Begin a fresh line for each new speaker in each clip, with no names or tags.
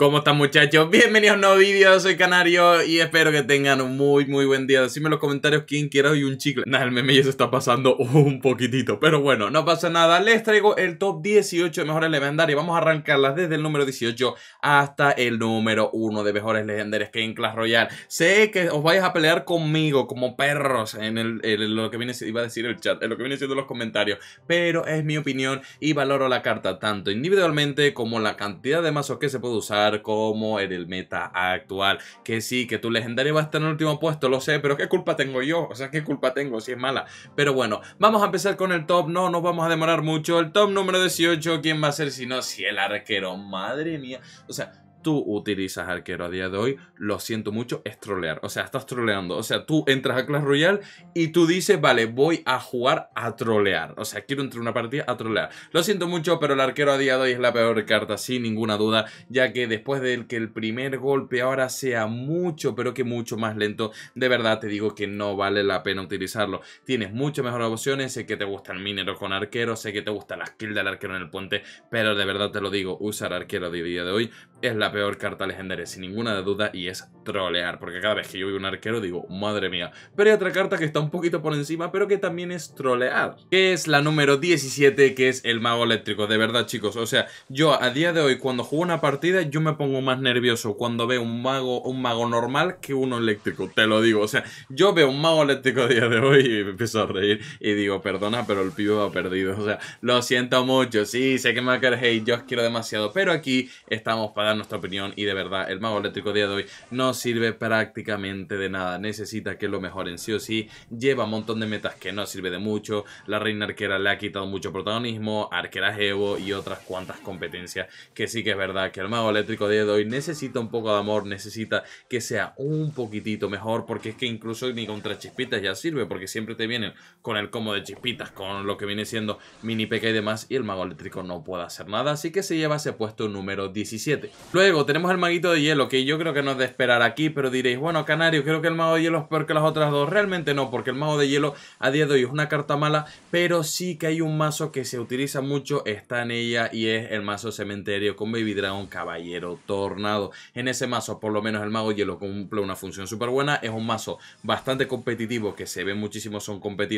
¿Cómo están muchachos? Bienvenidos a un nuevo vídeo, soy Canario y espero que tengan un muy muy buen día Decidme en los comentarios quién quiera hoy un chicle Nah, el meme ya se está pasando un poquitito Pero bueno, no pasa nada, les traigo el top 18 de mejores legendarias Vamos a arrancarlas desde el número 18 hasta el número 1 de mejores legendarias que en Clash Royale Sé que os vais a pelear conmigo como perros en, lo que viene, iba a decir el chat, en lo que viene siendo los comentarios Pero es mi opinión y valoro la carta tanto individualmente como la cantidad de mazos que se puede usar como en el meta actual. Que sí, que tu legendario va a estar en el último puesto, lo sé, pero ¿qué culpa tengo yo? O sea, ¿qué culpa tengo si es mala? Pero bueno, vamos a empezar con el top. No nos vamos a demorar mucho. El top número 18, ¿quién va a ser si no? Si el arquero, madre mía. O sea, tú utilizas arquero a día de hoy, lo siento mucho, es trolear. O sea, estás troleando. O sea, tú entras a Clash Royale y tú dices, vale, voy a jugar a trolear. O sea, quiero entrar una partida a trolear. Lo siento mucho, pero el arquero a día de hoy es la peor carta, sin ninguna duda, ya que después de que el primer golpe ahora sea mucho, pero que mucho más lento, de verdad te digo que no vale la pena utilizarlo. Tienes muchas mejores opciones, sé que te gusta el minero con arquero, sé que te gusta la skill del arquero en el puente, pero de verdad te lo digo, usar arquero a día de hoy es la peor carta legendaria, sin ninguna duda, y es trolear. Porque cada vez que yo veo un arquero digo, madre mía. Pero hay otra carta que está un poquito por encima, pero que también es trolear. Que es la número 17, que es el mago eléctrico. De verdad, chicos, o sea, yo a día de hoy, cuando juego una partida, yo me pongo más nervioso cuando veo un mago, un mago normal que uno eléctrico. Te lo digo, o sea, yo veo un mago eléctrico a día de hoy y me empiezo a reír. Y digo, perdona, pero el pibe va perdido. O sea, lo siento mucho, sí, sé que me va a hate, yo os quiero demasiado. Pero aquí estamos para dar nuestro opinión y de verdad el mago eléctrico de hoy no sirve prácticamente de nada. Necesita que lo mejoren sí o sí. Lleva un montón de metas que no sirve de mucho. La reina arquera le ha quitado mucho protagonismo. arquera Evo y otras cuantas competencias. Que sí que es verdad que el mago eléctrico de hoy necesita un poco de amor. Necesita que sea un poquitito mejor. Porque es que incluso ni contra chispitas ya sirve. Porque siempre te vienen con el combo de chispitas. Con lo que viene siendo mini peca y demás. Y el mago eléctrico no puede hacer nada. Así que se lleva ese puesto número 17. Luego Luego tenemos el maguito de hielo, que yo creo que no es de esperar aquí, pero diréis, bueno, Canario, creo que el mago de hielo es peor que las otras dos. Realmente no, porque el mago de hielo a día de hoy es una carta mala, pero sí que hay un mazo que se utiliza mucho, está en ella y es el mazo cementerio con Baby Dragon, Caballero, Tornado. En ese mazo, por lo menos el mago de hielo cumple una función súper buena, es un mazo bastante competitivo, que se ve muchísimo, son competitivos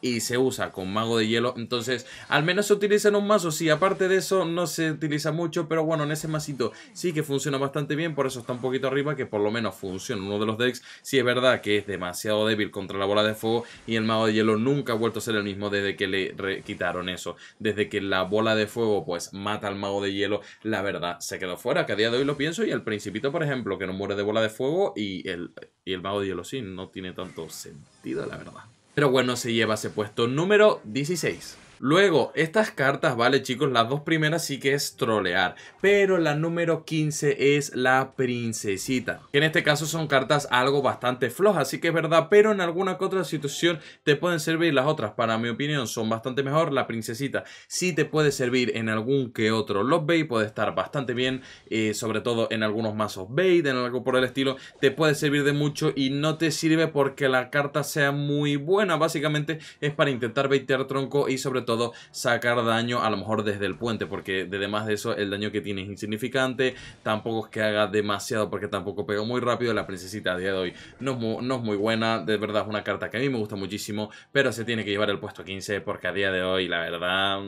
y y se usa con mago de hielo, entonces al menos se utiliza en un mazo, sí, aparte de eso no se utiliza mucho, pero bueno, en ese mazo sí que funciona bastante bien, por eso está un poquito arriba, que por lo menos funciona. Uno de los decks Si es verdad que es demasiado débil contra la bola de fuego y el mago de hielo nunca ha vuelto a ser el mismo desde que le quitaron eso. Desde que la bola de fuego pues mata al mago de hielo, la verdad se quedó fuera, que a día de hoy lo pienso y el principito, por ejemplo, que no muere de bola de fuego y el, y el mago de hielo sí, no tiene tanto sentido, la verdad. Pero bueno, se lleva ese puesto número 16. Luego, estas cartas, vale chicos, las dos primeras sí que es trolear, pero la número 15 es la princesita, que en este caso son cartas algo bastante flojas, así que es verdad, pero en alguna que otra situación te pueden servir las otras, para mi opinión son bastante mejor, la princesita sí te puede servir en algún que otro lobby, puede estar bastante bien, eh, sobre todo en algunos mazos bait, en algo por el estilo, te puede servir de mucho y no te sirve porque la carta sea muy buena, básicamente es para intentar baitear tronco y sobre todo todo sacar daño a lo mejor desde el puente, porque de demás de eso el daño que tiene es insignificante, tampoco es que haga demasiado porque tampoco pega muy rápido, la princesita a día de hoy no es, muy, no es muy buena, de verdad es una carta que a mí me gusta muchísimo, pero se tiene que llevar el puesto 15 porque a día de hoy la verdad,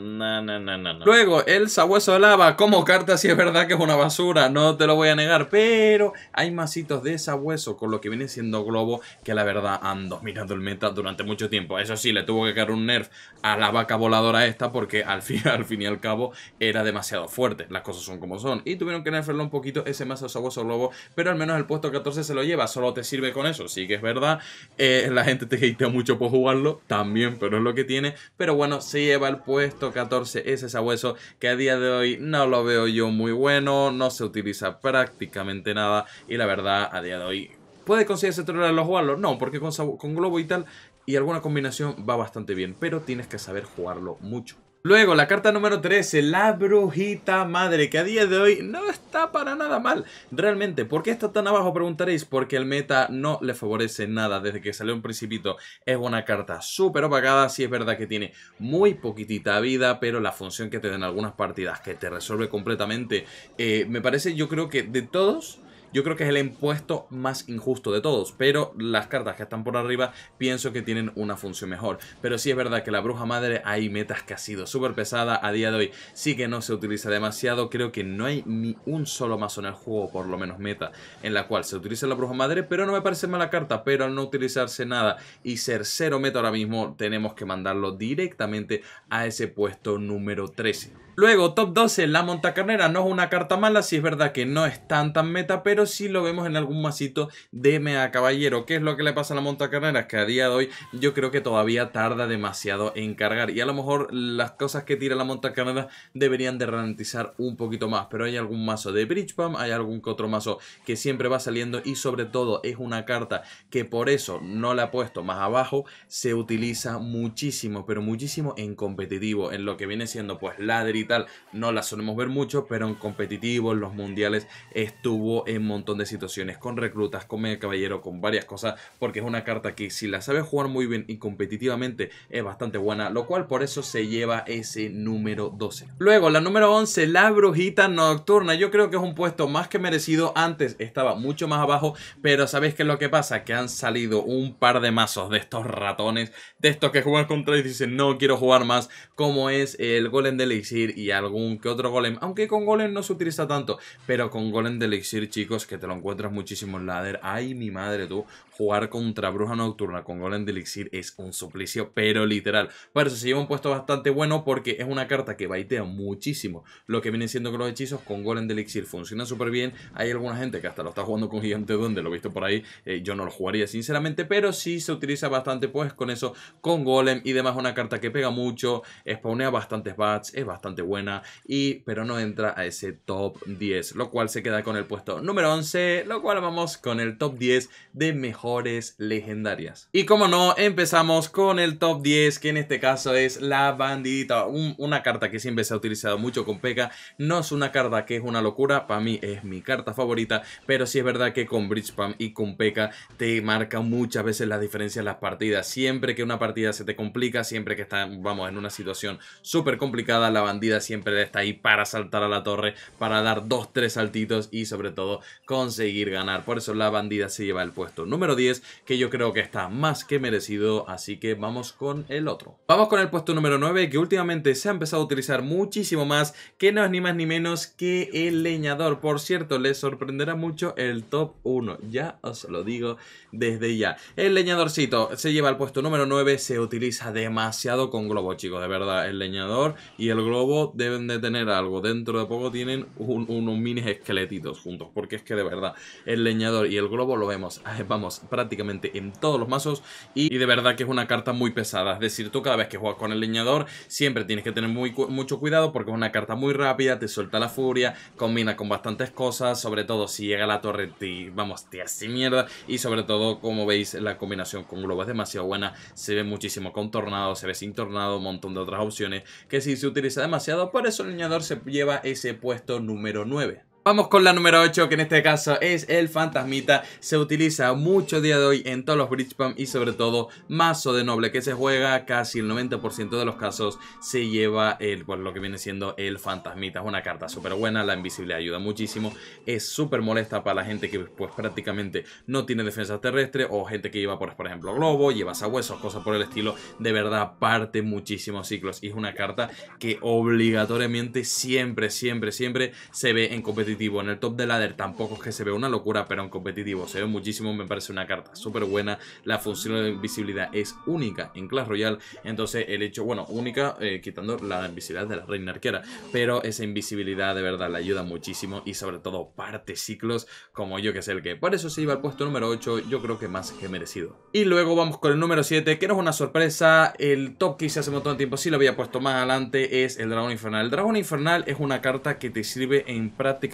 Luego, el sabueso de lava, como carta si es verdad que es una basura, no te lo voy a negar, pero hay masitos de sabueso con lo que viene siendo globo que la verdad han dominado el meta durante mucho tiempo, eso sí, le tuvo que caer un nerf a la vaca volada a esta porque al fin, al fin y al cabo era demasiado fuerte. Las cosas son como son. Y tuvieron que nerfearlo un poquito ese más sabueso globo, pero al menos el puesto 14 se lo lleva. Solo te sirve con eso. Sí que es verdad. Eh, la gente te quita mucho por jugarlo también, pero es lo que tiene. Pero bueno, se lleva el puesto 14 ese sabueso que a día de hoy no lo veo yo muy bueno. No se utiliza prácticamente nada. Y la verdad, a día de hoy ¿Puede conseguirse a los jugarlo? No, porque con, Globo y tal y alguna combinación va bastante bien, pero tienes que saber jugarlo mucho. Luego, la carta número 13, la brujita madre, que a día de hoy no está para nada mal. Realmente, ¿por qué está tan abajo? Preguntaréis, porque el meta no le favorece nada desde que salió un principito. Es una carta súper apagada, sí es verdad que tiene muy poquitita vida, pero la función que te dan algunas partidas, que te resuelve completamente, eh, me parece, yo creo que de todos... Yo creo que es el impuesto más injusto de todos, pero las cartas que están por arriba pienso que tienen una función mejor. Pero sí es verdad que la bruja madre hay metas que ha sido súper pesada a día de hoy. Sí que no se utiliza demasiado, creo que no hay ni un solo mazo en el juego, por lo menos meta, en la cual se utiliza la bruja madre, pero no me parece mala carta, pero al no utilizarse nada y ser cero meta ahora mismo, tenemos que mandarlo directamente a ese puesto número 13. Luego, top 12, la montacarnera no es una carta mala, si es verdad que no es tan tan meta, pero sí lo vemos en algún masito de mega caballero. ¿Qué es lo que le pasa a la montacarnera? Es que a día de hoy yo creo que todavía tarda demasiado en cargar y a lo mejor las cosas que tira la montacarnera deberían de ralentizar un poquito más, pero hay algún mazo de Bridge hay algún otro mazo que siempre va saliendo y sobre todo es una carta que por eso no la he puesto más abajo, se utiliza muchísimo, pero muchísimo en competitivo, en lo que viene siendo pues ladrillo no la solemos ver mucho, pero en competitivos, los mundiales, estuvo en un montón de situaciones, con reclutas, con medio caballero, con varias cosas, porque es una carta que si la sabes jugar muy bien y competitivamente es bastante buena, lo cual por eso se lleva ese número 12. Luego, la número 11, la brujita nocturna, yo creo que es un puesto más que merecido, antes estaba mucho más abajo, pero ¿sabéis qué es lo que pasa? Que han salido un par de mazos de estos ratones, de estos que juegan contra y dicen no quiero jugar más, como es el Golem de Elixir y algún que otro golem, aunque con golem no se utiliza tanto, pero con golem de elixir, chicos, que te lo encuentras muchísimo en ladder. Ay, mi madre, tú, jugar contra Bruja Nocturna con Golem de Elixir es un suplicio, pero literal. por eso se lleva un puesto bastante bueno porque es una carta que baitea muchísimo. Lo que viene siendo con los hechizos con Golem de Elixir funcionan súper bien. Hay alguna gente que hasta lo está jugando con Gigante donde lo he visto por ahí. Eh, yo no lo jugaría sinceramente, pero sí se utiliza bastante pues con eso, con Golem y demás. Una carta que pega mucho, spawnea bastantes bats, es bastante buena, y, pero no entra a ese top 10, lo cual se queda con el puesto número 11, lo cual vamos con el top 10 de mejor legendarias. Y como no, empezamos con el top 10, que en este caso es la bandidita. una carta que siempre se ha utilizado mucho con P.E.K.K.A. No es una carta que es una locura, para mí es mi carta favorita, pero sí es verdad que con bridge pam y con peca te marca muchas veces las diferencias las partidas. Siempre que una partida se te complica, siempre que está, vamos, en una situación súper complicada, la bandida siempre está ahí para saltar a la torre, para dar dos tres saltitos y sobre todo conseguir ganar. Por eso la bandida se lleva el puesto número 10, que yo creo que está más que merecido, así que vamos con el otro. Vamos con el puesto número 9, que últimamente se ha empezado a utilizar muchísimo más, que no es ni más ni menos que el leñador. Por cierto, les sorprenderá mucho el top 1, ya os lo digo desde ya. El leñadorcito se lleva al puesto número 9, se utiliza demasiado con globo, chicos, de verdad. El leñador y el globo deben de tener algo. Dentro de poco tienen unos mini esqueletitos juntos, porque es que de verdad, el leñador y el globo lo vemos, vamos, prácticamente en todos los mazos y, de verdad que es una carta muy pesada. Es decir, tú cada vez que juegas con el leñador siempre tienes que tener muy, mucho cuidado porque es una carta muy rápida, te suelta la furia, combina con bastantes cosas, sobre todo si llega la torre, te, vamos, te hace mierda y sobre todo, como veis, la combinación con globo es demasiado buena, se ve muchísimo con tornado, se ve sin tornado, un montón de otras opciones que si se utiliza demasiado, por eso el leñador se lleva ese puesto número 9. Vamos con la número 8, que en este caso es el fantasmita. Se utiliza mucho día de hoy en todos los Bridge Bridgepam y sobre todo mazo de noble que se juega. Casi el 90% de los casos se lleva el, pues, lo que viene siendo el fantasmita. Es una carta súper buena, la invisibilidad ayuda muchísimo. Es súper molesta para la gente que pues prácticamente no tiene defensa terrestre o gente que lleva por, por ejemplo globo, lleva sabuesos, cosas por el estilo. De verdad parte muchísimos ciclos y es una carta que obligatoriamente siempre, siempre, siempre se ve en competición en el top de ladder tampoco es que se vea una locura, pero en competitivo se ve muchísimo, me parece una carta súper buena. La función de invisibilidad es única en Clash Royale, entonces el hecho, bueno, única eh, quitando la invisibilidad de la reina arquera, pero esa invisibilidad de verdad le ayuda muchísimo y sobre todo parte ciclos como yo que sé el que. Por eso se iba al puesto número 8, yo creo que más que merecido. Y luego vamos con el número 7, que no es una sorpresa, el top que hice hace un montón de tiempo, si lo había puesto más adelante, es el Dragón Infernal. El Dragón Infernal es una carta que te sirve en prácticamente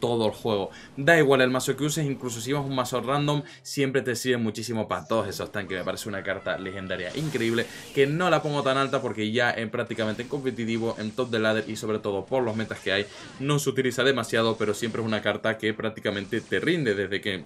todo el juego. Da igual el mazo que uses, incluso si vas un mazo random, siempre te sirve muchísimo para todos esos tanques. Me parece una carta legendaria increíble, que no la pongo tan alta porque ya en prácticamente en competitivo, en top de ladder y sobre todo por los metas que hay, no se utiliza demasiado, pero siempre es una carta que prácticamente te rinde desde que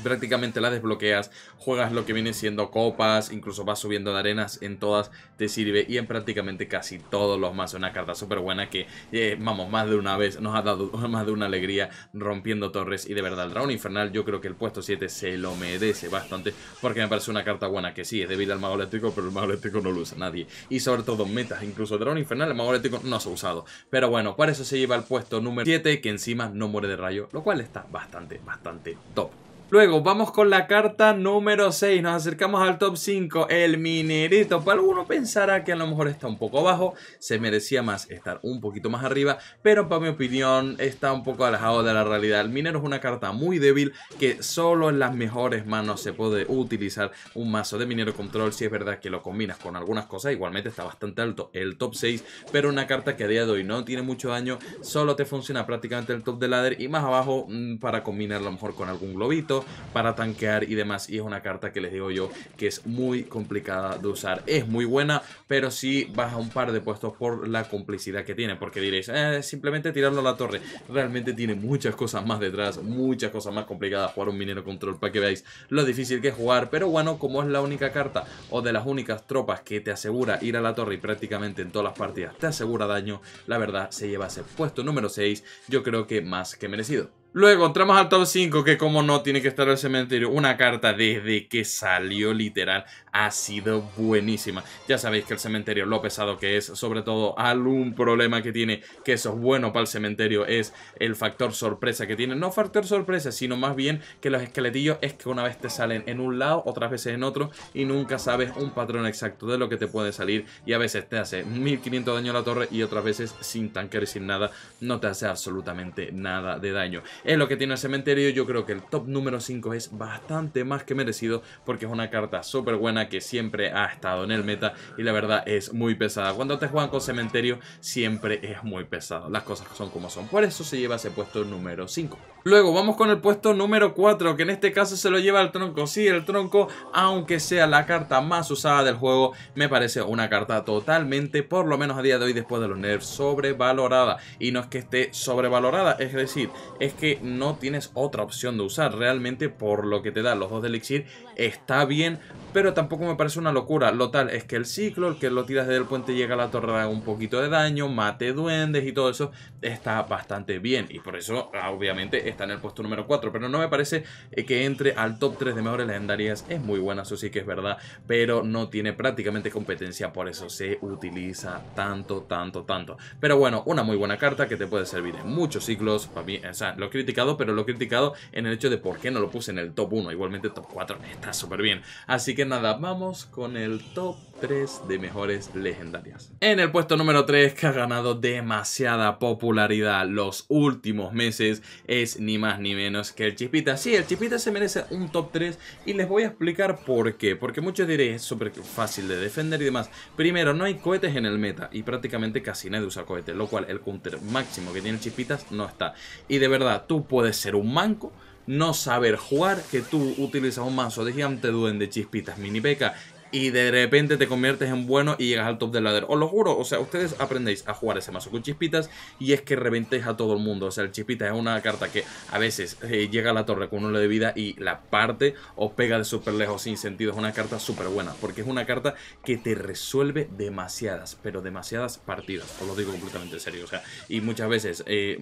prácticamente la desbloqueas, juegas lo que viene siendo copas, incluso vas subiendo de arenas, en todas te sirve y en prácticamente casi todos los más. Una carta súper buena que, eh, vamos, más de una vez nos ha dado más de una alegría rompiendo torres y de verdad el Dragon Infernal yo creo que el puesto 7 se lo merece bastante porque me parece una carta buena que sí, es débil al mago eléctrico, pero el mago eléctrico no lo usa nadie. Y sobre todo metas, incluso el Infernal, el mago eléctrico no se ha usado. Pero bueno, para eso se lleva el puesto número 7 que encima no muere de rayo, lo cual está bastante, bastante top. Luego, vamos con la carta número 6. Nos acercamos al top 5. El minerito. Para pues alguno pensará que a lo mejor está un poco abajo. Se merecía más estar un poquito más arriba. Pero para mi opinión, está un poco alejado de la realidad. El minero es una carta muy débil que solo en las mejores manos se puede utilizar un mazo de minero control. Si es verdad que lo combinas con algunas cosas, igualmente está bastante alto el top 6. Pero una carta que a día de hoy no tiene mucho daño. Solo te funciona prácticamente el top de ladder y más abajo mm, para combinarlo a lo mejor con algún globito para tanquear y demás. Y es una carta que les digo yo que es muy complicada de usar. Es muy buena, pero si baja un par de puestos por la complicidad que tiene. Porque diréis, eh, simplemente tirarlo a la torre. Realmente tiene muchas cosas más detrás, muchas cosas más complicadas. Jugar un minero control para que veáis lo difícil que es jugar. Pero bueno, como es la única carta o de las únicas tropas que te asegura ir a la torre y prácticamente en todas las partidas te asegura daño, la verdad se lleva a ese puesto número 6. Yo creo que más que merecido. Luego entramos al top 5, que como no tiene que estar el cementerio. Una carta desde que salió literal ha sido buenísima. Ya sabéis que el cementerio, lo pesado que es, sobre todo algún problema que tiene, que eso es bueno para el cementerio, es el factor sorpresa que tiene. No factor sorpresa, sino más bien que los esqueletillos es que una vez te salen en un lado, otras veces en otro, y nunca sabes un patrón exacto de lo que te puede salir. Y a veces te hace 1500 daño a la torre y otras veces sin tanker y sin nada, no te hace absolutamente nada de daño es lo que tiene el cementerio. Yo creo que el top número 5 es bastante más que merecido porque es una carta súper buena que siempre ha estado en el meta y la verdad es muy pesada. Cuando te juegan con cementerio siempre es muy pesado. Las cosas son como son. Por eso se lleva ese puesto número 5. Luego vamos con el puesto número 4 que en este caso se lo lleva el tronco. Sí, el tronco, aunque sea la carta más usada del juego, me parece una carta totalmente, por lo menos a día de hoy después de los nerfs, sobrevalorada. Y no es que esté sobrevalorada, es decir, es que no tienes otra opción de usar. Realmente por lo que te da los dos de elixir está bien, pero tampoco me parece una locura. Lo tal es que el ciclo, el que lo tiras desde el puente llega a la torre da un poquito de daño, mate duendes y todo eso está bastante bien. Y por eso ah, obviamente está en el puesto número 4, pero no me parece eh, que entre al top 3 de mejores legendarias. Es muy buena, eso sí que es verdad, pero no tiene prácticamente competencia, por eso se utiliza tanto, tanto, tanto. Pero bueno, una muy buena carta que te puede servir en muchos ciclos. Para mí, o sea, lo que criticado, pero lo he criticado en el hecho de por qué no lo puse en el top 1. Igualmente top 4 está súper bien. Así que nada, vamos con el top 3 de mejores legendarias. En el puesto número 3 que ha ganado demasiada popularidad los últimos meses es ni más ni menos que el Chipita. Sí, el Chipita se merece un top 3 y les voy a explicar por qué. Porque muchos diréis es súper fácil de defender y demás. Primero, no hay cohetes en el meta y prácticamente casi nadie usa cohetes, lo cual el counter máximo que tiene Chispitas no está. Y de verdad, tú puedes ser un manco, no saber jugar, que tú utilizas un manso de gigante duende, chispitas, mini peca y de repente te conviertes en bueno y llegas al top del ladder. Os lo juro, o sea, ustedes aprendéis a jugar ese mazo con chispitas y es que reventéis a todo el mundo. O sea, el chispita es una carta que a veces eh, llega a la torre con uno de vida y la parte os pega de súper lejos sin sentido. Es una carta súper buena porque es una carta que te resuelve demasiadas, pero demasiadas partidas. Os lo digo completamente en serio. O sea, y muchas veces eh,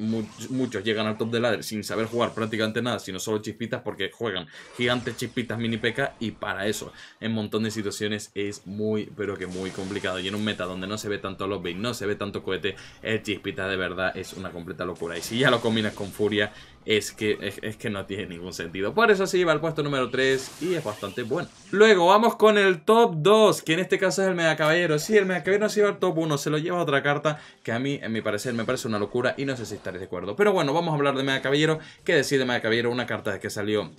muchos llegan al top del ladder sin saber jugar prácticamente nada, sino solo chispitas porque juegan gigantes chispitas mini peca y para eso en montón de situaciones es muy, pero que muy complicado. Y en un meta donde no se ve tanto los no se ve tanto cohete, el chispita de verdad es una completa locura. Y si ya lo combinas con furia, es que, es, que no tiene ningún sentido. Por eso sí va al puesto número 3 y es bastante bueno. Luego vamos con el top 2, que en este caso es el Mega Caballero. si el Mega Caballero no se lleva al top 1, se lo lleva otra carta que a mí, en mi parecer, me parece una locura y no sé si estaréis de acuerdo. Pero bueno, vamos a hablar de Mega Caballero, que decide Mega Caballero, una carta que salió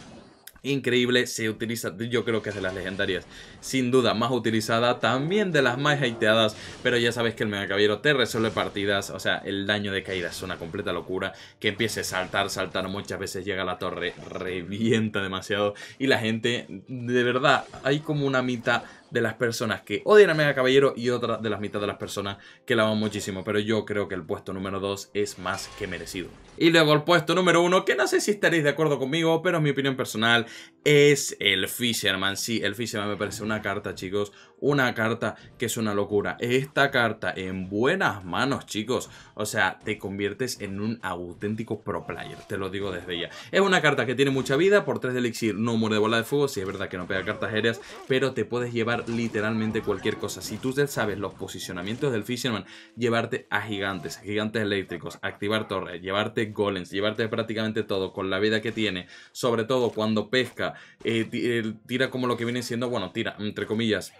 increíble, se utiliza, yo creo que es de las legendarias, sin duda más utilizada, también de las más hateadas, pero ya sabes que el Mega Caballero te resuelve partidas, o sea, el daño de caída es una completa locura, que empiece a saltar, saltar, muchas veces llega a la torre, revienta demasiado, y la gente, de verdad, hay como una mitad de las personas que odian a Mega Caballero y otra de las mitad de las personas que la aman muchísimo. Pero yo creo que el puesto número 2 es más que merecido. Y luego el puesto número 1, que no sé si estaréis de acuerdo conmigo, pero en mi opinión personal es el Fisherman. Sí, el Fisherman me parece una carta, chicos. Una carta que es una locura. Esta carta en buenas manos, chicos. O sea, te conviertes en un auténtico pro player. Te lo digo desde ya. Es una carta que tiene mucha vida. Por 3 de elixir no muere de bola de fuego. Si es verdad que no pega cartas aéreas. Pero te puedes llevar literalmente cualquier cosa. Si tú sabes los posicionamientos del Fisherman, llevarte a gigantes, gigantes eléctricos, activar torres, llevarte golems, llevarte prácticamente todo con la vida que tiene, sobre todo cuando pesca, eh, eh, tira como lo que viene siendo, bueno, tira, entre comillas,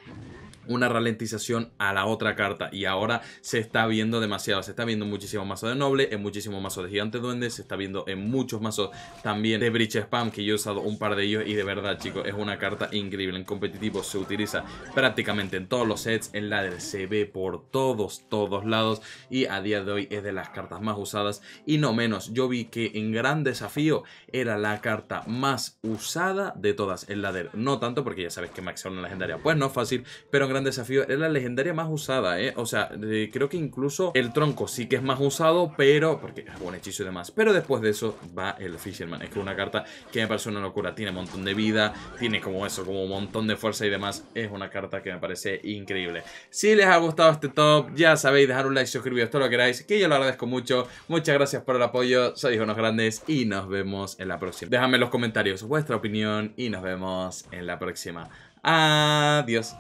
una ralentización a la otra carta y ahora se está viendo demasiado, se está viendo muchísimo mazo de noble, en muchísimo mazo de gigante duende, se está viendo en muchos mazos también de breach spam que yo he usado un par de ellos y de verdad chicos es una carta increíble, en competitivo se utiliza prácticamente en todos los sets, en ladder se ve por todos, todos lados y a día de hoy es de las cartas más usadas y no menos, yo vi que en gran desafío era la carta más usada de todas el ladder, no tanto porque ya sabes que Max una legendaria pues no es fácil, pero en gran desafío. Es la legendaria más usada, ¿eh? O sea, creo que incluso el tronco sí que es más usado, pero... Porque es buen hechizo y demás. Pero después de eso va el Fisherman. Es que una carta que me parece una locura. Tiene un montón de vida, tiene como eso, como un montón de fuerza y demás. Es una carta que me parece increíble. Si les ha gustado este top, ya sabéis, dejar un like, suscribiros, todo lo que queráis, que yo lo agradezco mucho. Muchas gracias por el apoyo. Sois unos grandes y nos vemos en la próxima. Déjame en los comentarios vuestra opinión y nos vemos en la próxima. Adiós.